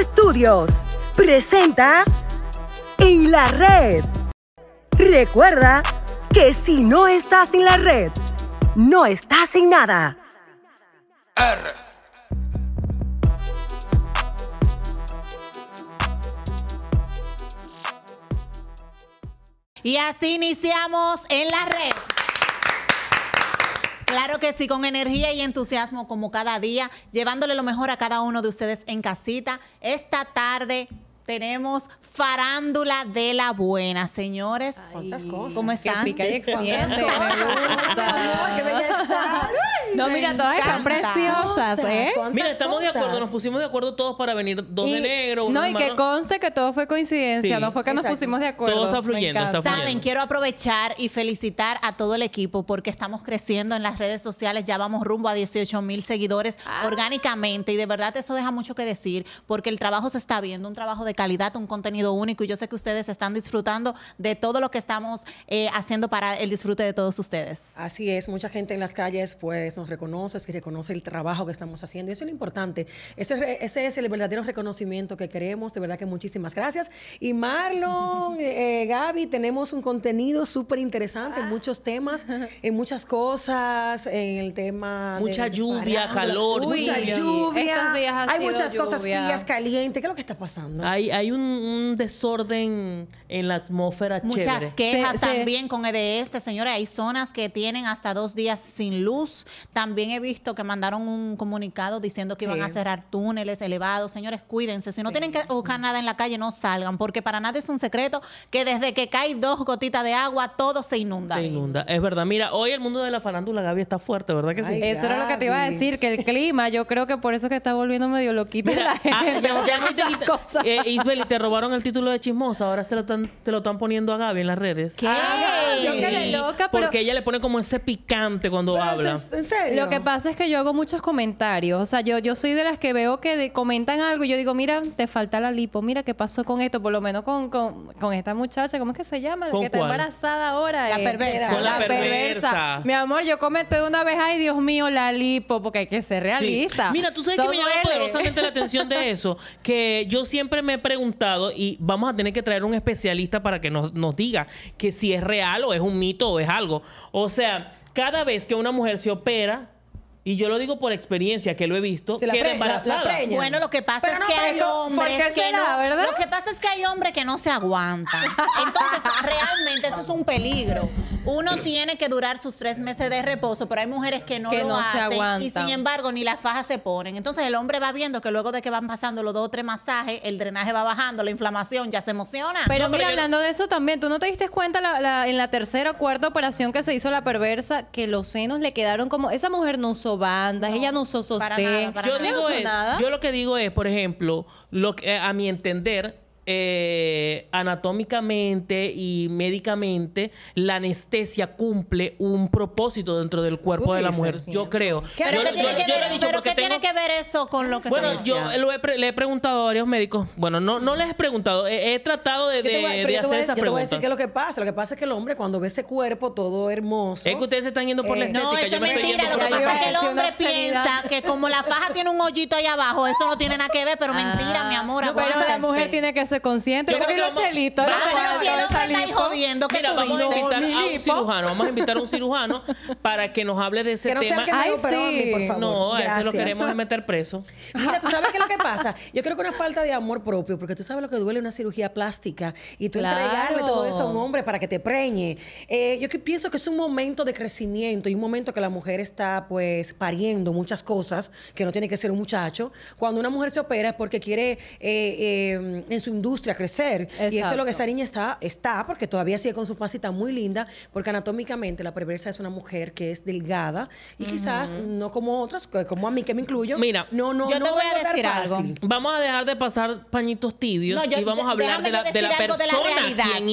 Estudios presenta En la Red. Recuerda que si no estás en la red, no estás en nada. R. Y así iniciamos en la red. Claro que sí, con energía y entusiasmo como cada día, llevándole lo mejor a cada uno de ustedes en casita. Esta tarde tenemos farándula de la buena, señores. ¿Cuántas cosas? ¿Cómo están? ¡Qué No, mira, todas están preciosas, ¿eh? Mira, estamos de acuerdo, nos pusimos de acuerdo todos para venir dos de negro. No, y que conste que todo fue coincidencia, no fue que nos pusimos de acuerdo. Todo está fluyendo, está Saben, quiero aprovechar y felicitar a todo el equipo porque estamos creciendo en las redes sociales, ya vamos rumbo a 18 mil seguidores ah. orgánicamente y de verdad eso deja mucho que decir porque el trabajo se está viendo, un trabajo de calidad, un contenido único y yo sé que ustedes están disfrutando de todo lo que estamos eh, haciendo para el disfrute de todos ustedes. Así es, mucha gente en las calles pues nos reconoce, que reconoce el trabajo que estamos haciendo y eso es lo importante. Ese, ese es el verdadero reconocimiento que queremos, de verdad que muchísimas gracias. Y Marlon, eh, Gaby, tenemos un contenido súper interesante, en ah. muchos temas, en eh, muchas cosas, en el tema... Mucha lluvia, calor. Mucha lluvia. hay muchas cosas frías, calientes. ¿Qué es lo que está pasando? Ay, hay, un, desorden en la atmósfera Muchas quejas también con este, señores. Hay zonas que tienen hasta dos días sin luz. También he visto que mandaron un comunicado diciendo que iban a cerrar túneles elevados. Señores, cuídense. Si no tienen que buscar nada en la calle, no salgan, porque para nadie es un secreto que desde que cae dos gotitas de agua, todo se inunda. Se inunda. Es verdad. Mira, hoy el mundo de la farándula, Gaby, está fuerte, ¿verdad que sí? eso era lo que te iba a decir, que el clima, yo creo que por eso que está volviendo medio loquita la ah, gente. Ah, ya, muchas cosas... Eh, Isbel, te robaron el título de chismosa. Ahora se lo están, te lo están poniendo a Gaby en las redes. ¿Qué? yo loca, pero... Porque ella le pone como ese picante cuando habla. ¿En serio? Lo que pasa es que yo hago muchos comentarios. O sea, yo, yo soy de las que veo que comentan algo y yo digo, mira, te falta la lipo. Mira qué pasó con esto. Por lo menos con, con, esta muchacha. ¿Cómo es que se llama? La que está embarazada ahora. La eh, perversa. la, perversa. Mi amor, yo comenté una vez, ay, Dios mío, la lipo. Porque hay que ser realista. Mira, tú sabes que me llama poderosamente la atención de eso. Que yo siempre me preguntado y vamos a tener que traer un especialista para que nos, nos diga que si es real o es un mito o es algo. O sea, cada vez que una mujer se opera, y yo lo digo por experiencia, que lo he visto, queda embarazada. bueno, lo que pasa es que hay hombres que lo que pasa es que hay hombres que no se aguantan. Entonces, realmente eso es un peligro uno tiene que durar sus tres meses de reposo, pero hay mujeres que no lo hacen y sin embargo ni las fajas se ponen. Entonces el hombre va viendo que luego de que van pasando los dos o tres masajes, el drenaje va bajando, la inflamación ya se emociona. Pero mira, hablando de eso también, ¿tú no te diste cuenta en la tercera o cuarta operación que se hizo la perversa que los senos le quedaron como... Esa mujer no usó bandas, ella no usó sostén. yo, nada. Digo yo lo que digo es, por ejemplo, lo que, a mi entender eh, anatómicamente y médicamente la anestesia cumple un propósito dentro del cuerpo de la mujer. Yo creo. Pero que tiene que ver eso con lo que Bueno, yo le he preguntado a varios médicos. Bueno, no, no les he preguntado. He, tratado de, hacer esa pregunta Yo te voy a decir que lo que pasa. Lo que pasa es que el hombre cuando ve ese cuerpo todo hermoso... Es que ustedes se están yendo por la eh, estética. No, eso es mentira. Lo que pasa es que el hombre piensa que como la faja tiene un hoyito ahí abajo, eso no tiene nada que ver, pero mentira, mi amor. pero la mujer tiene que ser consciente. vamos, a invitar a un cirujano. Vamos a invitar a un cirujano para que nos hable de ese tema. que a mí, por favor. No, Gracias. lo queremos meter preso. Mira, tú sabes qué es lo que pasa. Yo creo que una falta de amor propio, porque tú sabes lo que duele una cirugía plástica y tú entregarle todo eso a un hombre para que te preñe. Eh, yo que pienso que es un momento de crecimiento y un momento que la mujer está pues pariendo muchas cosas, que no tiene que ser un muchacho. Cuando una mujer se opera es porque quiere eh, eh, en su industria crecer. Y eso es lo que esa niña está, está, porque todavía sigue con su pasita muy linda, porque anatómicamente la perversa es una mujer que es delgada y quizás no como otras, como a mí que me incluyo. Mira, no, no, yo no voy, a decir algo. Vamos a dejar de pasar pañitos tibios y vamos a hablar de la, de la persona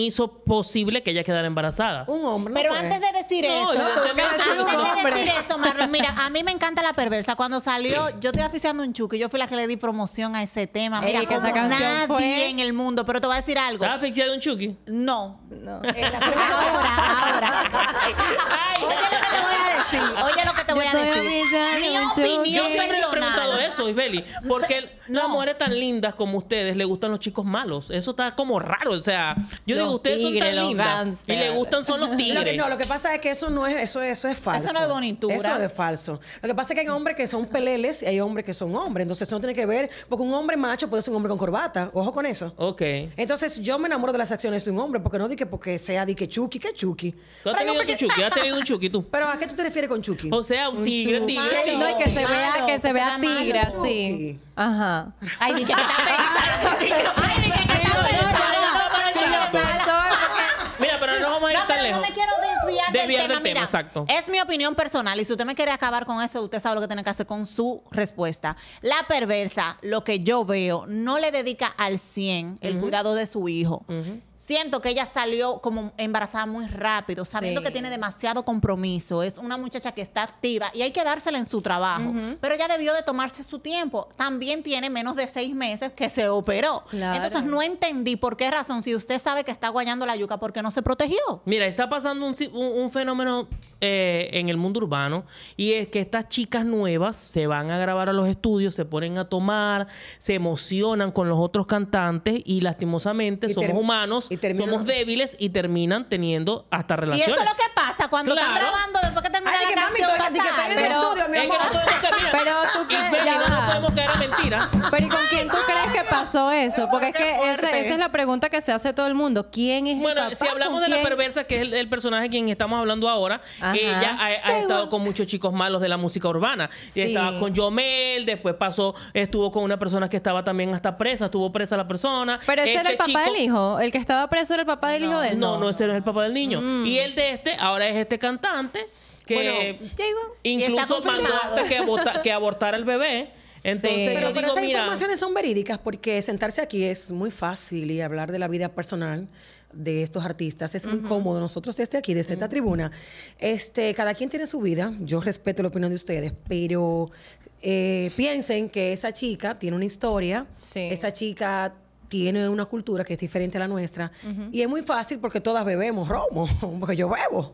hizo posible que ella quedara embarazada. Un hombre. Pero antes de decir esto, antes de decir mira, a mí me encanta la perversa. Cuando salió, yo estoy aficiando un chuque, yo fui la que le di promoción a ese tema. Mira, nadie en el mundo, pero te voy a decir algo. ¿Estás asfixiado un Chucky? No. No. Ahora, ahora. Oye lo que te voy a decir. Oye lo a Mi opinión yo siempre he preguntado eso, Isbeli. Porque no. las mujeres tan lindas como ustedes le gustan los chicos malos. Eso está como raro. O sea, yo digo, ustedes son tan lindas y le gustan son los tigres. Lo que, no, lo que pasa es que eso no es, eso, eso es falso. Eso es Eso es falso. Lo que pasa es que hay hombres que son peleles y hay hombres que son hombres. Entonces eso no tiene que ver, porque un hombre macho puede ser un hombre con corbata. Ojo con eso. Ok. Entonces yo me enamoro de las acciones de un hombre, porque no di que porque sea di que chuki, que Chucky ¿Tú has tenido chuki? ¿Has tenido un chuki tú? ¿Pero a qué tú te refieres con Chucky O sea, un tigre, tigre. No, y que se vea, que se vea tigre, sí. Ajá. Ay, ni que está pensando. Ay, ni que está pensando. Mira, pero no vamos a ir tan lejos. No me quiero desviar, desviar del tema. Mira, exacto. Es mi opinión personal y si usted me quiere acabar con eso, usted sabe lo que tiene que hacer con su respuesta. La perversa, lo que yo veo, no le dedica al 100 el cuidado de su hijo siento que ella salió como embarazada muy rápido, sabiendo que tiene demasiado compromiso. Es una muchacha que está activa y hay que dársela en su trabajo. Pero ya debió de tomarse su tiempo. También tiene menos de seis meses que se operó. Entonces no entendí por qué razón, si usted sabe que está guayando la yuca, ¿por qué no se protegió? Mira, está pasando un fenómeno eh, en el mundo urbano y es que estas chicas nuevas se van a grabar a los estudios, se ponen a tomar, se emocionan con los otros cantantes y lastimosamente somos humanos, somos débiles y terminan teniendo hasta relaciones. Y eso es lo que pasa cuando están grabando no podemos caer mentira. Pero ¿y con quién tú crees que pasó eso? Porque es que esa, es la pregunta que se hace todo el mundo. ¿Quién es el el Bueno, si hablamos de la perversa, que es el, personaje de quien estamos hablando ahora, ella ha, estado con muchos chicos malos de la música urbana. Estaba con Yomel, después pasó, estuvo con una persona que estaba también hasta presa, estuvo presa la persona. Pero ese era este el papá del hijo. El que estaba preso era el papá del hijo de él. No, no, no es el papá del niño. Mm. Y el de este, ahora es este cantante que incluso mandó hasta que, que abortara el bebé entonces, pero, esas informaciones son verídicas porque sentarse aquí es muy fácil y hablar de la vida personal de estos artistas es incómodo muy cómodo. Nosotros desde aquí, desde esta tribuna, este, cada quien tiene su vida. Yo respeto la opinión de ustedes, pero eh, piensen que esa chica tiene una historia, esa chica tiene una cultura que es diferente a la nuestra y es muy fácil porque todas bebemos romo, porque yo bebo.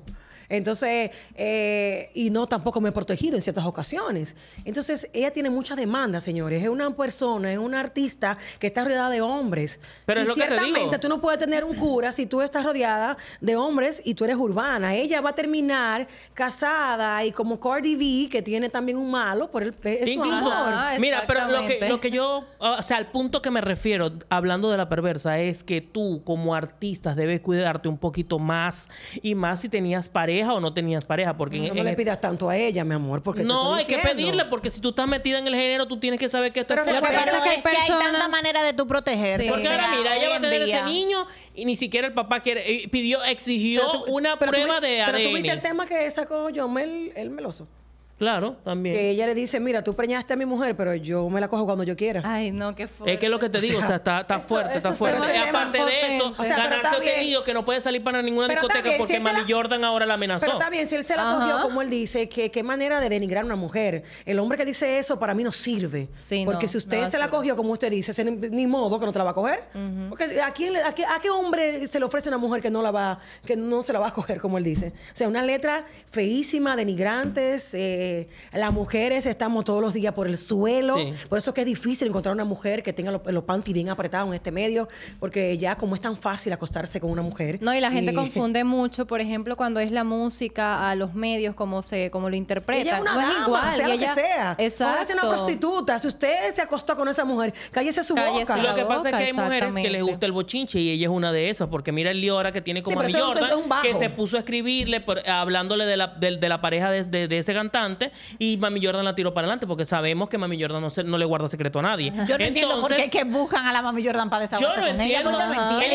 Entonces, eh, y no tampoco me he protegido en ciertas ocasiones. Entonces, ella tiene muchas demandas, señores. Es una persona, es una artista que está rodeada de hombres. Pero es lo que te tú no puedes tener un cura si tú estás rodeada de hombres y tú eres urbana. Ella va a terminar casada y como Cardi B, que tiene también un malo por el peso Mira, pero lo que, lo que yo, o sea, al punto que me refiero, hablando de la perversa, es que tú como artista debes cuidarte un poquito más y más si tenías pareja o no tenías pareja. Porque no, le pidas tanto a ella, mi amor, porque No, hay que pedirle, porque si tú estás metida en el género, tú tienes que saber que esto es lo pero pasa es que hay, hay tanta manera de tú proteger. Porque ahora, mira, ella va a tener ese niño y ni siquiera el papá quiere, eh, pidió, exigió una prueba de ADN. Pero viste el tema que sacó John el, el meloso. Claro, también. Que ella le dice, mira, tú preñaste a mi mujer, pero yo me la cojo cuando yo quiera. Ay, no, qué fuerte. Es que es lo que te digo, o sea, está, fuerte, está fuerte. aparte de eso, la sea, tenido que no puede salir para ninguna discoteca porque Manny Jordan ahora la amenazó. Pero está bien, si él se la cogió, como él dice, que qué manera de denigrar a una mujer. El hombre que dice eso para mí no sirve. Sí, porque si usted se la cogió, como usted dice, ni modo que no te la va a coger. Porque ¿a, quién, a, qué, hombre se le ofrece una mujer que no la va, que no se la va a coger, como él dice? O sea, una letra feísima, denigrantes, eh, las mujeres estamos todos los días por el suelo. Por eso que es difícil encontrar una mujer que tenga los, panty panties bien apretados en este medio, porque ya como es tan fácil acostarse con una mujer. No, y la gente confunde mucho, por ejemplo, cuando es la música a los medios, como se como lo interpreta una no es Sea lo que sea. Exacto. Ahora una prostituta. Si usted se acostó con esa mujer, cállese su boca. Lo que pasa es que hay mujeres que les gusta el bochinche y ella es una de esas, porque mira el lío que tiene como que se puso a escribirle, por, hablándole de la, de, la pareja de ese cantante y Mami Jordan la tiró para adelante porque sabemos que Mami Jordan no, no le guarda secreto a nadie. Yo no entiendo por qué es que buscan a la Mami Jordan para desahogarse yo con ella.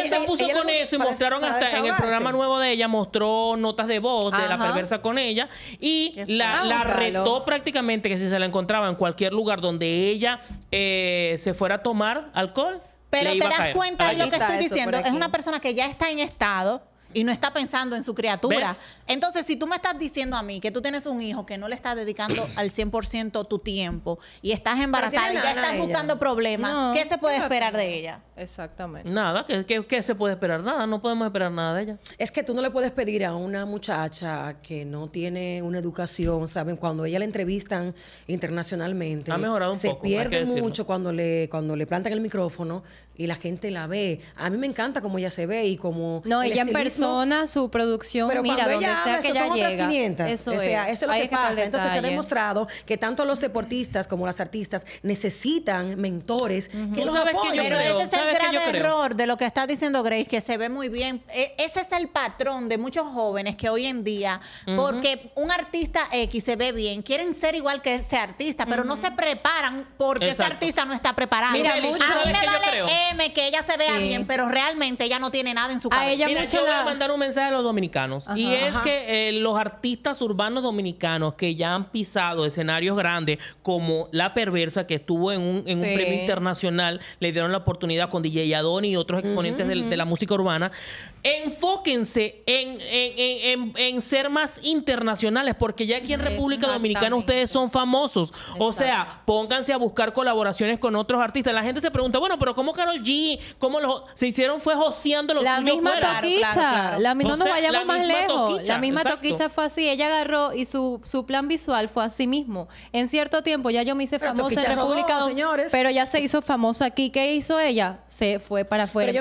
se puso con eso y mostraron hasta en el programa nuevo de ella, mostró notas de voz de la perversa con ella y la, retó prácticamente que si se la encontraba en cualquier lugar donde ella eh, se fuera a tomar alcohol. Pero te das cuenta de lo que estoy diciendo. Es una persona que ya está en estado y no está pensando en su criatura. Entonces, si tú me estás diciendo a mí que tú tienes un hijo que no le estás dedicando al 100% tu tiempo y estás embarazada y ya estás buscando problemas, ¿qué se puede esperar de ella? Exactamente. Nada, ¿qué, se puede esperar? Nada, no podemos esperar nada de ella. Es que tú no le puedes pedir a una muchacha que no tiene una educación, ¿saben? Cuando ella la entrevistan internacionalmente, ha mejorado un se pierde mucho cuando le, cuando le plantan el micrófono y la gente la ve. A mí me encanta cómo ella se ve y como... No, ella en persona, su producción, pero mira, ella son otras 500. Eso, es. eso es lo que, pasa. Entonces se ha demostrado que tanto los deportistas como las artistas necesitan mentores que los apoyen. Pero ese es el grave error de lo que está diciendo Grace, que se ve muy bien. E, ese es el patrón de muchos jóvenes que hoy en día, porque un artista X se ve bien, quieren ser igual que ese artista, pero no se preparan porque ese artista no está preparado. a mí me vale M que ella se vea bien, pero realmente ella no tiene nada en su cabeza. A ella Mira, yo voy a mandar un mensaje a los dominicanos y es eh, los artistas urbanos dominicanos que ya han pisado escenarios grandes, como La Perversa, que estuvo en un, premio internacional, le dieron la oportunidad con DJ Adoni y otros exponentes de, la música urbana, enfóquense en, ser más internacionales, porque ya aquí en República Dominicana ustedes son famosos. O sea, pónganse a buscar colaboraciones con otros artistas. La gente se pregunta, bueno, pero ¿cómo Carol G? ¿Cómo se hicieron? Fue joseando los La misma toquicha. no nos vayamos más lejos la misma Toquicha fue así, ella agarró y su, su plan visual fue así mismo. En cierto tiempo ya yo me hice famosa en República Dominicana pero ya se hizo famosa aquí. ¿Qué hizo ella? Se fue para afuera.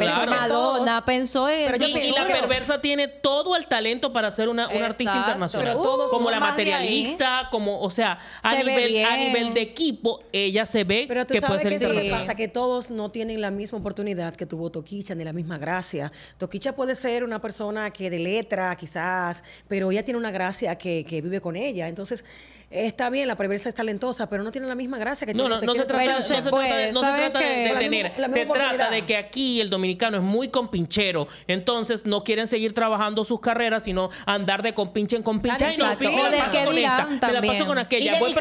pensó y, la perversa tiene todo el talento para ser una, artista internacional. como la materialista, ¿eh? como, o sea, a nivel, a nivel de equipo, ella se ve pero tú que sabes puede ser que sí. pasa que todos no tienen la misma oportunidad que tuvo Toquicha, ni la misma gracia. Toquicha puede ser una persona que de letra, quizás pero ella tiene una gracia que, vive con ella. Entonces, está bien, la perversa es talentosa, pero no tiene la misma gracia que No, no, no se trata, de no se trata de, detener se trata de que aquí el dominicano es muy compinchero. Entonces no quieren seguir trabajando sus carreras, sino andar de compinche en compinche. Ah, Ay, no, me la paso con con aquella. voy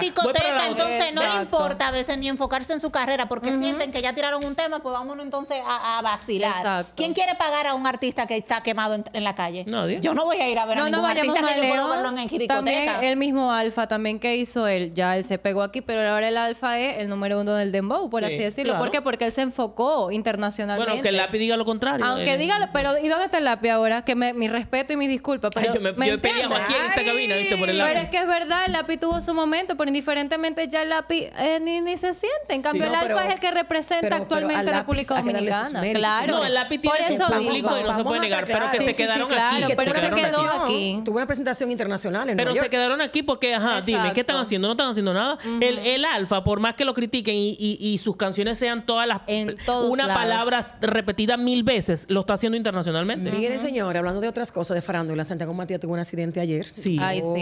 discoteca entonces no le importa a veces ni enfocarse en su carrera porque sienten que ya tiraron un tema, pues vámonos entonces a, vacilar. ¿Quién quiere pagar a un artista que está quemado en, la calle? Nadie. Yo no voy a ir a ver a ningún artista que yo puedo verlo en discoteca. También el mismo alfa también que hizo él, ya él se pegó aquí, pero ahora el alfa es el número uno del dembow, por así decirlo. ¿Por qué? Porque él se enfocó internacionalmente. Bueno, que el lápiz diga lo contrario. Aunque eh, diga, pero ¿y dónde está el lápiz ahora? Que me, mi respeto y mi disculpa Pero, yo me, aquí en esta cabina, ¿viste? Por el Pero es que es verdad, el lápiz tuvo su momento, pero indiferentemente ya el lápiz eh, ni, ni, se siente. En cambio, el alfa es el que representa actualmente a la República Dominicana. Claro. No, el lápiz tiene su público y no se puede negar, pero que se quedaron aquí. Pero aquí. Tuvo una presentación internacional en Pero se quedaron aquí porque ajá, dime, ¿qué están haciendo? No están haciendo nada. el, alfa, por más que lo critiquen y, y, sus canciones sean todas las... En todos una palabra repetida mil veces, lo está haciendo internacionalmente. Mire, hablando de otras cosas de farándula, Santiago Matías tuvo un accidente ayer. Sí.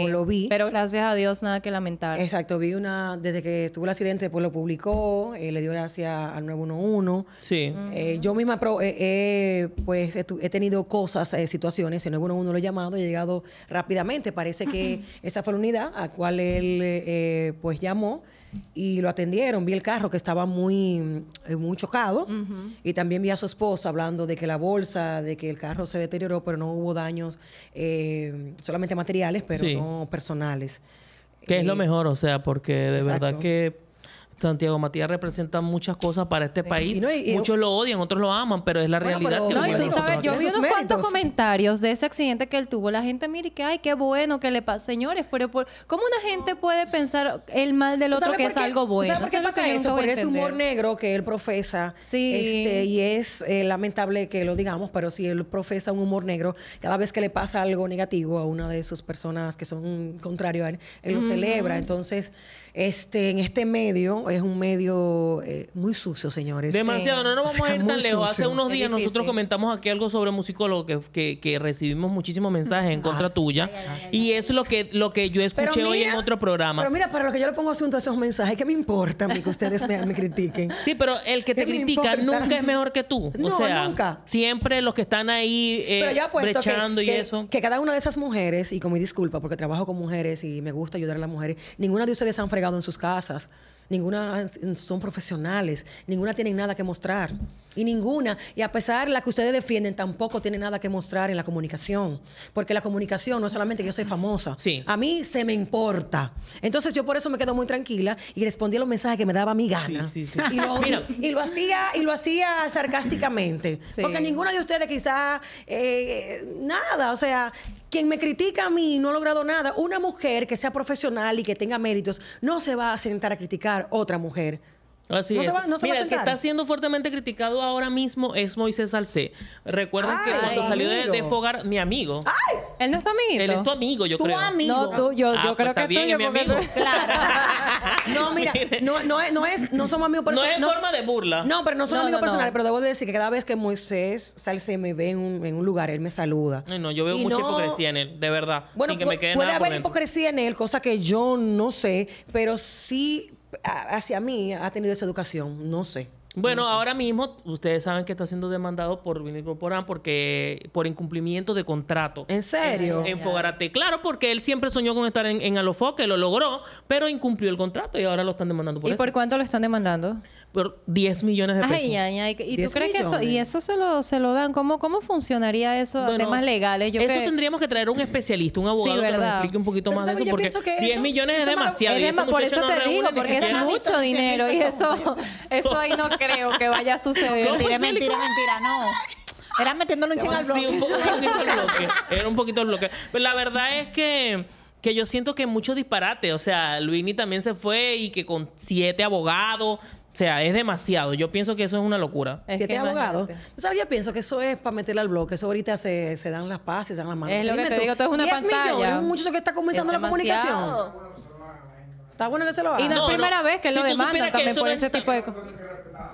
Lo vi. Pero gracias a Dios, nada que lamentar. Exacto, vi una... Desde que tuvo el accidente, pues lo publicó, eh, le dio gracias al 911. Sí. Eh, yo misma, eh, pues, he tenido cosas, situaciones, el 911 lo he llamado, he llegado rápidamente. Parece que esa fue la unidad cual él eh, pues llamó y lo atendieron. Vi el carro que estaba muy, eh, muy chocado y también vi a su esposa hablando de que la bolsa, de que el carro se deterioró, pero no hubo daños, eh, solamente materiales, pero no personales. Que es lo mejor, o sea, porque de verdad que Santiago Matías representa muchas cosas para este país. Muchos lo odian, otros lo aman, pero es la realidad. yo vi unos cuantos comentarios de ese accidente que él tuvo. La gente, mire, que ay, qué bueno que le pasa. Señores, pero ¿cómo una gente puede pensar el mal del otro que es algo bueno? ¿Sabes por qué pasa eso? Por ese humor negro que él profesa. Sí. Este, y es eh, lamentable que lo digamos, pero si él profesa un humor negro, cada vez que le pasa algo negativo a una de sus personas que son contrario a él, él lo celebra. Entonces este, en este medio, es un medio eh, muy sucio, señores. Demasiado, no nos vamos a ir tan lejos. Hace unos días nosotros comentamos aquí algo sobre musicólogo que, que, recibimos muchísimos mensajes en ah, contra tuya. y es lo que, lo que yo escuché hoy en otro programa. Pero mira, para lo que yo le pongo asunto a esos mensajes, ¿qué me importa a que ustedes me, critiquen? Sí, pero el que te critica nunca es mejor que tú. No, nunca. siempre los que están ahí eh, brechando y eso. Que cada una de esas mujeres, y con mi disculpa, porque trabajo con mujeres y me gusta ayudar a las mujeres, ninguna de ustedes han fregado en sus casas, ninguna son profesionales, ninguna tienen nada que mostrar. Y ninguna, y a pesar de la que ustedes defienden, tampoco tiene nada que mostrar en la comunicación. Porque la comunicación no es solamente que yo soy famosa. A mí se me importa. Entonces yo por eso me quedo muy tranquila y respondí a los mensajes que me daba mi gana. y, lo, hacía, y lo hacía sarcásticamente. Porque ninguna de ustedes quizás eh, nada. O sea, quien me critica a mí no ha logrado nada. Una mujer que sea profesional y que tenga méritos no se va a sentar a criticar otra mujer no Se va, el que está siendo fuertemente criticado ahora mismo es Moisés Salcé. Recuerda que cuando salió de, Fogar, mi amigo. ¡Ay! Él no es tu amigo. Él es tu amigo, yo creo. tu Amigo. No, tú, yo, ah, pues creo que bien, es mi amigo. Claro. no, mira, no, es, no, somos amigos personales. No es forma de burla. No, pero no somos amigos personales. Pero debo decir que cada vez que Moisés Salcé me ve en un, lugar, él me saluda. no, yo veo mucha hipocresía en él, de verdad. Bueno, que me puede haber hipocresía en él, cosa que yo no sé, pero sí hacia mí ha tenido esa educación, no sé. Bueno, ahora mismo ustedes saben que está siendo demandado por vinir Corporán porque por incumplimiento de contrato. ¿En serio? En Fogarate. Claro, porque él siempre soñó con estar en, en que lo logró, pero incumplió el contrato y ahora lo están demandando por ¿Y por cuánto lo están demandando? Por 10 millones de pesos. Ay, ay, ¿Y tú crees que eso y eso se lo se lo dan? ¿Cómo cómo funcionaría eso a temas legales? Yo eso tendríamos que traer un especialista, un abogado que nos explique un poquito más de eso porque 10 millones es demasiado. por eso te digo, porque es mucho dinero y eso eso ahí no creo que vaya a suceder. Mentira, mentira, mentira, no. Era metiéndolo un chingo al bloque. Sí, un, poco, bloque. Era un poquito el bloque. Pero la verdad es que que yo siento que mucho disparate. O sea, Luini también se fue y que con siete abogados. O sea, es demasiado. Yo pienso que eso es una locura. siete abogados. o sea Yo pienso que eso es para meterle al bloque. Eso ahorita se, se dan las paces, se dan las manos. Es lo que te digo, todo es una pantalla. un muchacho que está comenzando la comunicación. Está bueno que se lo haga. Y no es primera vez que él lo demanda también por ese tipo de cosas.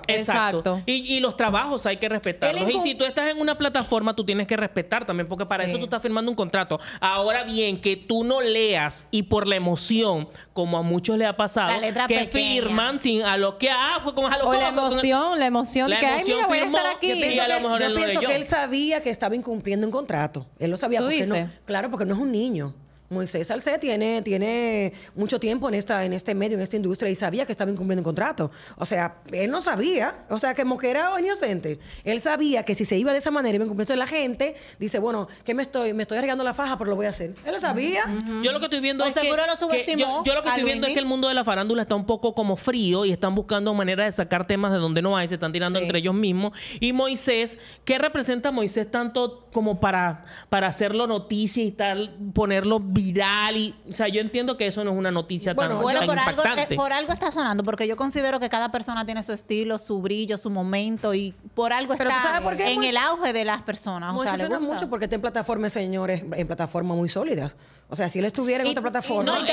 Exacto. Y, los trabajos hay que respetarlos. Y si tú estás en una plataforma, tú tienes que respetar también, porque para eso tú estás firmando un contrato. Ahora bien, que tú no leas y por la emoción, como a muchos le ha pasado, que firman sin a lo que ah, fue con a lo la emoción, la emoción que hay, estar aquí. Yo pienso, que, él, sabía que estaba incumpliendo un contrato. Él lo sabía porque Claro, porque no es un niño. Moisés Salcé tiene, tiene mucho tiempo en, esta, en este medio, en esta industria, y sabía que estaba incumpliendo un contrato. O sea, él no sabía. O sea, que moquera era inocente. Él sabía que si se iba de esa manera y me incumpliendo la gente, dice, bueno, que me estoy? Me estoy arreglando la faja, pero lo voy a hacer. Él lo sabía. Yo lo que estoy viendo es que, lo yo, lo que estoy viendo es que el mundo de la farándula está un poco como frío y están buscando maneras de sacar temas de donde no hay, se están tirando entre ellos mismos. Y Moisés, ¿qué representa Moisés tanto como para, para hacerlo noticia y tal, ponerlo viral y, o sea, yo entiendo que eso no es una noticia tan, por impactante. Algo, por algo está sonando, porque yo considero que cada persona tiene su estilo, su brillo, su momento y por algo está en pues el auge de las personas. O sea, gusta. mucho porque está en plataformas, señores, en plataformas muy sólidas. O sea, si él estuviera en otra plataforma. no, él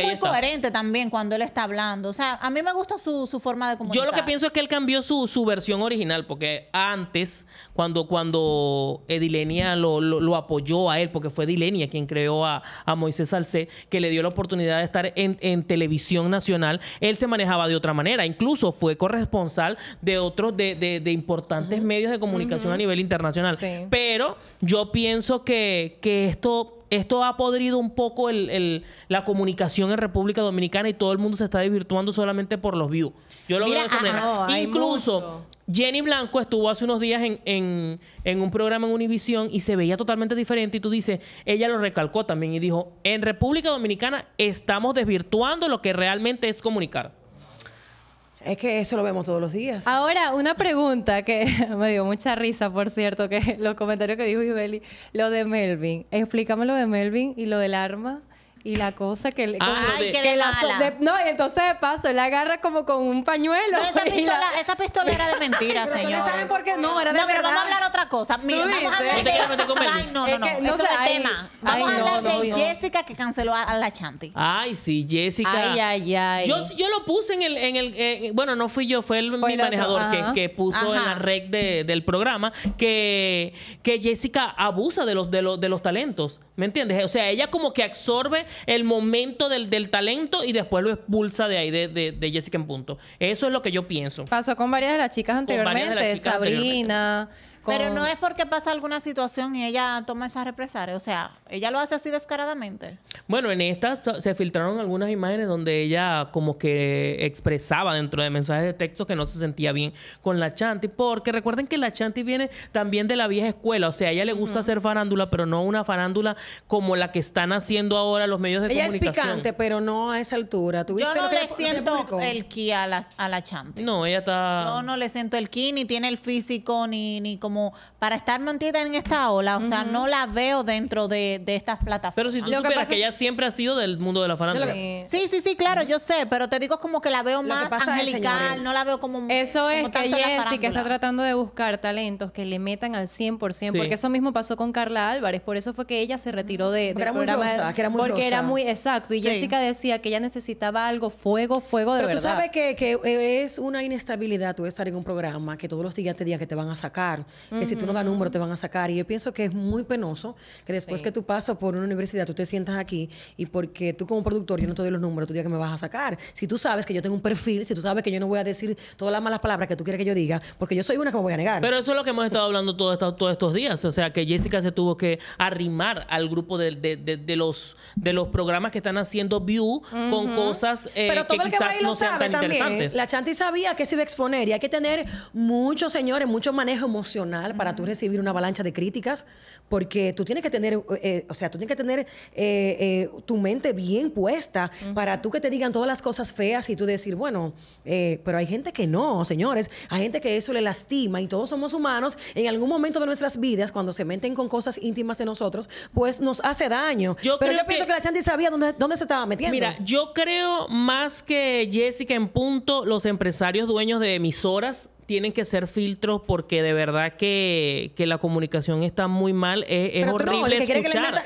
es muy coherente también cuando él está hablando. O sea, a mí me gusta su, su forma de comunicar. Yo lo que pienso es que él cambió su, su versión original, porque antes, cuando, cuando Edilenia lo, lo, apoyó a él, porque fue Edilenia quien creó a, a Moisés Salcé, que le dio la oportunidad de estar en, en, televisión nacional, él se manejaba de otra manera. Incluso fue corresponsal de otros, de, de, importantes medios de comunicación a nivel internacional. Pero yo pienso que, que esto esto ha podrido un poco la comunicación en República Dominicana y todo el mundo se está desvirtuando solamente por los views. Yo lo veo de Incluso Jenny Blanco estuvo hace unos días en, en un programa en Univisión y se veía totalmente diferente. Y tú dices, ella lo recalcó también y dijo, en República Dominicana estamos desvirtuando lo que realmente es comunicar. Es que eso lo vemos todos los días. Ahora, una pregunta que me dio mucha risa, por cierto, que los comentarios que dijo Ibeli, lo de Melvin. Explícame lo de Melvin y lo del arma. Y la cosa que le. Ay, que de la no, y entonces de paso, él la agarra como con un pañuelo. No, esa, pistola, era de mentira, señor. saben por qué? No, pero vamos a hablar otra cosa. Mira, vamos a hablar de. no, no, no. no eso es el tema. Vamos a hablar de Jessica que canceló a, la Chanti. Ay, sí, Jessica. Ay, ay, ay. Yo, yo lo puse en el. En el eh, bueno, no fui yo, fue el, mi manejador que, que, puso en la red del programa que, que Jessica abusa de los, de los, de los talentos. ¿Me entiendes? O sea, ella como que absorbe el momento del, talento y después lo expulsa de ahí, de, Jessica en punto. Eso es lo que yo pienso. Pasó con varias de las chicas anteriormente, Sabrina. Pero no es porque pasa alguna situación y ella toma esas represalias. O sea, ella lo hace así descaradamente. Bueno, en estas se filtraron algunas imágenes donde ella como que expresaba dentro de mensajes de texto que no se sentía bien con la Chanti. Porque recuerden que la Chanti viene también de la vieja escuela. O sea, a ella le gusta hacer farándula, pero no una farándula como la que están haciendo ahora los medios de comunicación. Ella es picante, pero no a esa altura. Yo no le siento el ki a la, a la Chanti. No, ella está... Yo no le siento el ki, ni tiene el físico, ni, ni como como para estar mantida en esta ola. O sea, no la veo dentro de, estas plataformas. Pero si tú sabes que, ella siempre ha sido del mundo de la farándula. Sí, sí, sí, claro, yo sé, pero te digo como que la veo más angelical, no la veo como Eso es que Jessica está tratando de buscar talentos que le metan al 100%, porque eso mismo pasó con Carla Álvarez, por eso fue que ella se retiró de, era Muy que era muy porque era muy exacto y Jessica decía que ella necesitaba algo fuego, fuego de pero verdad. Pero tú sabes que, que eh, es una inestabilidad tú estar en un programa que todos los días te digan que te van a sacar, que si tú no das número te van a sacar. Y yo pienso que es muy penoso que después que tú pasas por una universidad, tú te sientas aquí y porque tú como productor yo no te doy los números, tú digas que me vas a sacar. Si tú sabes que yo tengo un perfil, si tú sabes que yo no voy a decir todas las malas palabras que tú quieres que yo diga, porque yo soy una que me voy a negar. Pero eso es lo que hemos estado hablando todos estos, estos días. O sea, que Jessica se tuvo que arrimar al grupo de, los, de los programas que están haciendo View con cosas eh, Pero todo que el quizás no sean sabe tan también. La Chanti sabía que se iba a exponer y hay que tener muchos señores, mucho manejo emocional para tú recibir una avalancha de críticas, porque tú tienes que tener, eh, eh, o sea, tú tienes que tener eh, tu mente bien puesta para tú que te digan todas las cosas feas y tú decir, bueno, pero hay gente que no, señores, hay gente que eso le lastima y todos somos humanos, en algún momento de nuestras vidas, cuando se meten con cosas íntimas de nosotros, pues nos hace daño. Yo pero yo pienso que la Chanti sabía dónde, dónde se estaba metiendo. Mira, yo creo más que Jessica en punto, los empresarios dueños de emisoras tienen que ser filtros porque de verdad que, que la comunicación está muy mal. Es, horrible escuchar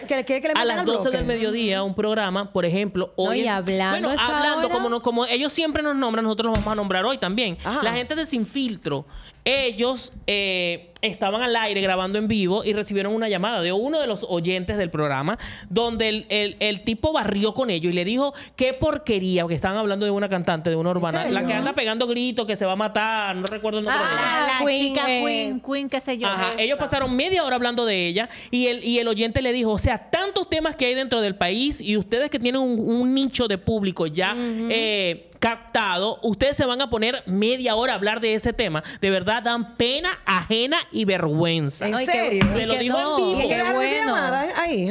a las 12 del mediodía un programa, por ejemplo, hoy... No, hablando bueno, hablando, como, no, como ellos siempre nos nombran, nosotros los vamos a nombrar hoy también. La gente de Sin Filtro ellos eh, estaban al aire grabando en vivo y recibieron una llamada de uno de los oyentes del programa donde el, tipo barrió con ellos y le dijo qué porquería, porque estaban hablando de una cantante, de una urbana, la que anda pegando gritos, que se va a matar, no recuerdo el nombre. Ah, la, chica eh, Queen, Queen, qué sé yo. Ellos pasaron media hora hablando de ella y el, y el oyente le dijo, o sea, tantos temas que hay dentro del país y ustedes que tienen un, nicho de público ya captado. Ustedes se van a poner media hora a hablar de ese tema. De verdad dan pena ajena y vergüenza. ¿En serio? Se lo digo bueno.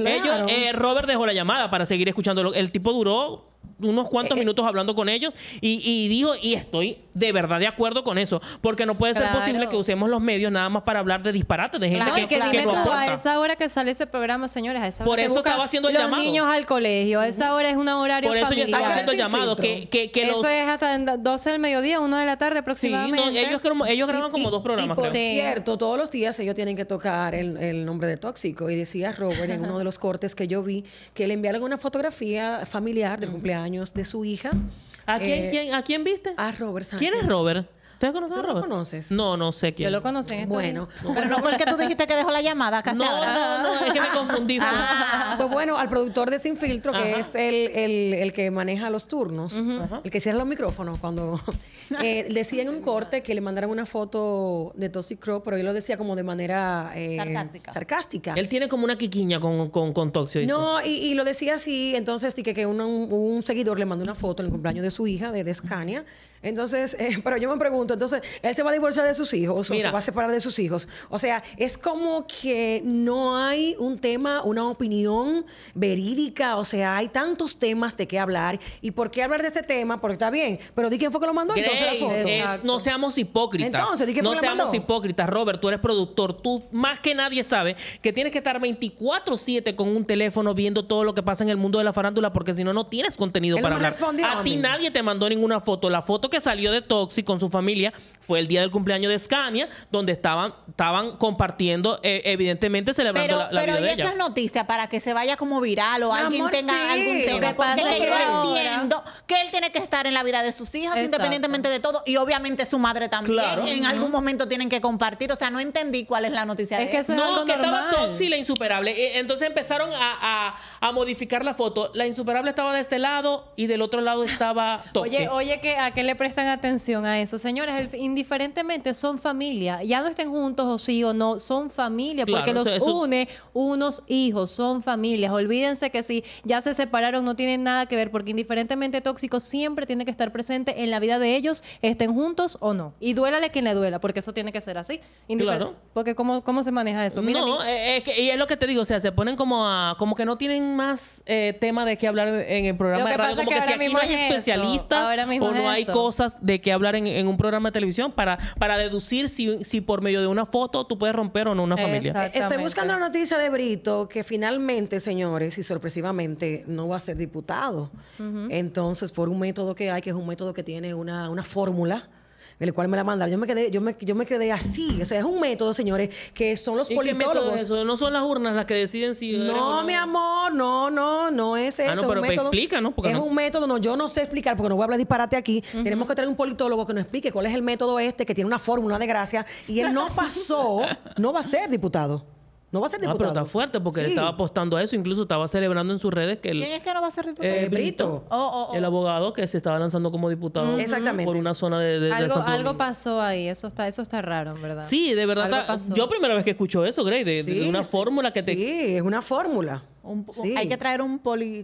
Ellos, eh, Robert dejó la llamada para seguir escuchándolo. El tipo duró unos cuantos eh, eh. minutos hablando con ellos y, y, dijo, y estoy de verdad de acuerdo con eso, porque no puede ser posible que usemos los medios nada más para hablar de disparates, de gente que, que, no A esa hora que sale ese programa, señores, a esa hora Por eso estaba haciendo el los niños al colegio, a esa hora es un horario Por eso yo estaba haciendo el llamado. Que, eso es hasta 12 del mediodía, 1 de la tarde aproximadamente. ellos, ellos graban como dos programas. por cierto, todos los días ellos tienen que tocar el, nombre de Tóxico y decía Robert en uno de los cortes que yo vi que le enviaron una fotografía familiar del cumpleaños años de su hija. ¿A eh, quién, ¿a quién viste? A Robert Sánchez. ¿Quién es Robert? ¿Te ¿Tú lo conoces? No, no sé quién. Yo lo conocí. En este bueno, pero no fue el que tú dijiste que dejó la llamada casi no, ahora. No, no, es que me confundí. Ah. Ah, pues bueno, al productor de Sin Filtro, que es el, el, el, que maneja los turnos, el que cierra los micrófonos cuando... Eh, decía en un corte que le mandaran una foto de Toxic Crow, pero él lo decía como de manera... Eh, sarcástica. Sarcástica. Él tiene como una quiquiña con, con, con Toxio. no, y, y, lo decía así, entonces, que, que un, un seguidor le mandó una foto en el cumpleaños de su hija, de, de Scania, entonces, eh, pero yo me pregunto, entonces, él se va a divorciar de sus hijos o se va a separar de sus hijos. O sea, es como que no hay un tema, una opinión verídica. O sea, hay tantos temas de qué hablar. ¿Y por qué hablar de este tema? Porque está bien. Pero di quién fue que lo mandó entonces eh, no seamos hipócritas. no seamos hipócritas, Robert. Tú eres productor. Tú más que nadie sabes que tienes que estar 24-7 con un teléfono viendo todo lo que pasa en el mundo de la farándula porque si no, no tienes contenido para hablar. a ti nadie te mandó ninguna foto. La foto que salió de Toxi con su familia fue el día del cumpleaños de Scania, donde estaban, estaban compartiendo, eh, evidentemente celebrando la, pero vida de ella. Pero esas noticias para que se vaya como viral o alguien tenga algún tema. que yo entiendo que él tiene que estar en la vida de sus hijas independientemente de todo y obviamente su madre también. En algún momento tienen que compartir. O sea, no entendí cuál es la noticia. Es que eso no, es que estaba y la insuperable. Eh, entonces empezaron a, modificar la foto. La insuperable estaba de este lado y del otro lado estaba Toxi Oye, oye, que a qué le prestan atención a eso. Señores, indiferentemente son familia. Ya no estén juntos o sí o no, son familia porque los une unos hijos, son familias. Olvídense que si ya se separaron no tienen nada que ver porque indiferentemente tóxico siempre tiene que estar presente en la vida de ellos, estén juntos o no. Y duélale quien le duela, porque eso tiene que ser así. Claro. Porque ¿cómo, cómo se maneja eso? Mira no, eh, es que, y es lo que te digo, o sea, se ponen como a, como que no tienen más eh, tema de qué hablar en el programa de radio, como que, si aquí no hay especialistas o no hay cosas de qué hablar en, un programa de televisión para, para deducir si, si, por medio de una foto tú puedes romper o no una familia. Eh, estoy buscando la noticia de Brito que finalmente, señores, y sorpresivamente, no va a ser diputado. Entonces, por un método que hay, que es un método que tiene una, una fórmula el cual me la mandaron. Yo me quedé, yo me, yo me quedé así. O sea, es un método, señores, que son los politólogos. eso? No son las urnas las que deciden si. No, mi amor, no, no, no es ah, eso. pero un explica, ¿no? es pues un método, no, yo no sé explicar porque no voy a hablar disparate aquí. Tenemos que traer un politólogo que nos explique cuál es el método este, que tiene una fórmula de gracia. Y él no pasó, no va a ser diputado. No va a ser diputado. Ah, pero está fuerte porque estaba apostando a eso. Incluso estaba celebrando en sus redes que él... ¿Quién es que va a ser diputado? Eh, Brito. Oh, oh, oh. El abogado que se estaba lanzando como diputado. Por una zona de, Algo, pasó ahí. Eso está, eso está raro, ¿verdad? Sí, de verdad. yo primera vez que escucho eso, Grey. De, de una fórmula que te... Sí, es una fórmula. Hay que traer un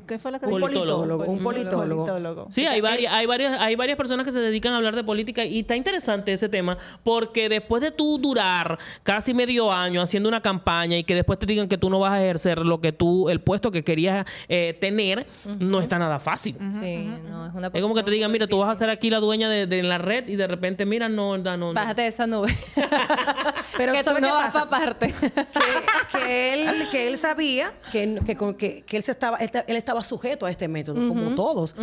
¿qué fue que politólogo. un politólogo. Sí, hay varias, hay varias, hay varias personas que se dedican a hablar de política y está interesante ese tema porque después de tú durar casi medio año haciendo una campaña y que después te digan que tú no vas a ejercer lo que tú, el puesto que querías eh, tener, no está nada fácil. es como que te digan, mira, tú vas a ser aquí la dueña de, la red y de repente, mira, no, no, Bájate de esa nube. Pero que no vas para que, él, que él sabía que que, él, se estaba, él, estaba sujeto a este método, como todos.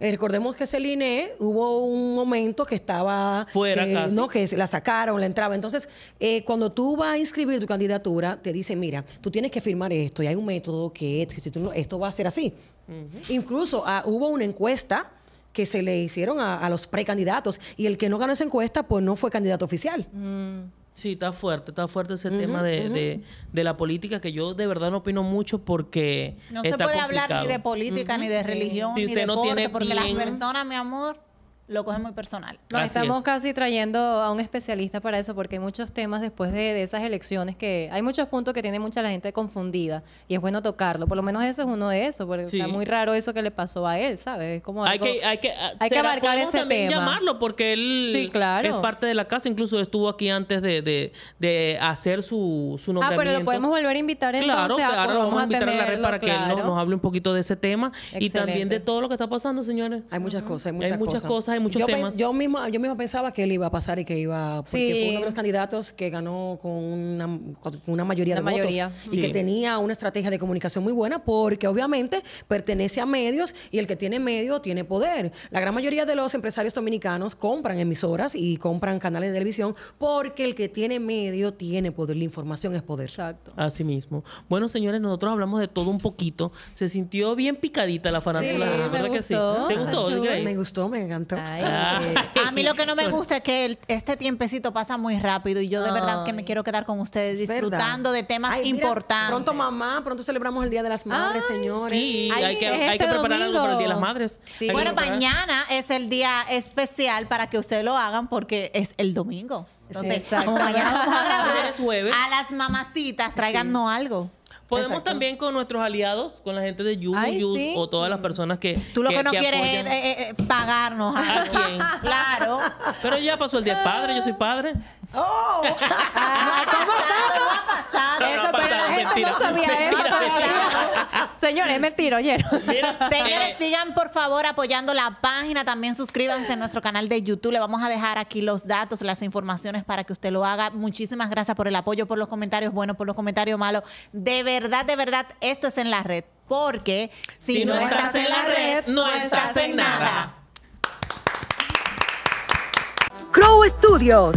Eh, recordemos que Celine hubo un momento que estaba... Fuera eh, No, que la sacaron, la entraba. Entonces, eh, cuando tú vas a inscribir tu candidatura, te dicen, mira, tú tienes que firmar esto y hay un método que, esto va a ser así. Incluso ah, hubo una encuesta que se le hicieron a, los precandidatos y el que no ganó esa encuesta, pues no fue candidato oficial. Mm. Sí, está fuerte, está fuerte ese tema de, de, la política que yo de verdad no opino mucho porque. No se puede hablar ni de política, ni de religión, ni de no porque las personas, mi amor, lo coge muy personal. No, estamos casi trayendo a un especialista para eso, porque hay muchos temas después de, esas elecciones que hay muchos puntos que tiene mucha la gente confundida y es bueno tocarlo. Por lo menos eso es uno de esos, porque está muy raro eso que le pasó a él, ¿sabes? Es como hay que, hay que, ah, hay que abarcar ese llamarlo, porque él es parte de la casa, incluso estuvo aquí antes de, hacer su, su nombramiento. Ah, pero lo podemos volver a invitar entonces. Claro, vamos a invitar la red para que él nos, hable un poquito de ese tema y también de todo lo que está pasando, señores. Hay muchas cosas, hay muchas, cosas muchos yo temas. yo, mismo yo pensaba que él iba a pasar y que iba. Porque fue uno de los candidatos que ganó con una, mayoría de votos. Y que tenía una estrategia de comunicación muy buena porque obviamente pertenece a medios y el que tiene medio tiene poder. La gran mayoría de los empresarios dominicanos compran emisoras y compran canales de televisión porque el que tiene medio tiene poder. La información es poder. Exacto. Así mismo. Bueno, señores, nosotros hablamos de todo un poquito. Se sintió bien picadita la farándula. Sí, me gustó. ¿Te gustó? Me gustó, me encantó. Ah. a mí lo que no me gusta es que este tiempecito pasa muy rápido y yo de verdad que me quiero quedar con ustedes disfrutando de temas importantes. pronto mamá, pronto celebramos el Día de las Madres, señores. Sí, hay, que, este preparar algo para el Día de las Madres. Bueno, mañana es el día especial para que ustedes lo hagan porque es el domingo. Entonces, mañana vamos a grabar, a las mamacitas, traigan algo. Podemos también con nuestros aliados, con la gente de Yuyu o todas las personas que. Tú lo que, no quieres es eh, eh, eh, pagarnos. ¿A, ¿A quién? claro. Pero ya pasó el día padre, yo soy padre. ¡Oh! ¿Cómo no sabía Señores, es mentira, oye. Señores, eh, sigan por favor apoyando la página. También suscríbanse a nuestro canal de YouTube. Le vamos a dejar aquí los datos, las informaciones para que usted lo haga. Muchísimas gracias por el apoyo, por los comentarios buenos, por los comentarios malos. De verdad, de verdad, esto es en la red. Porque si, no, no, estás, en la red, no estás en nada. Crow Studios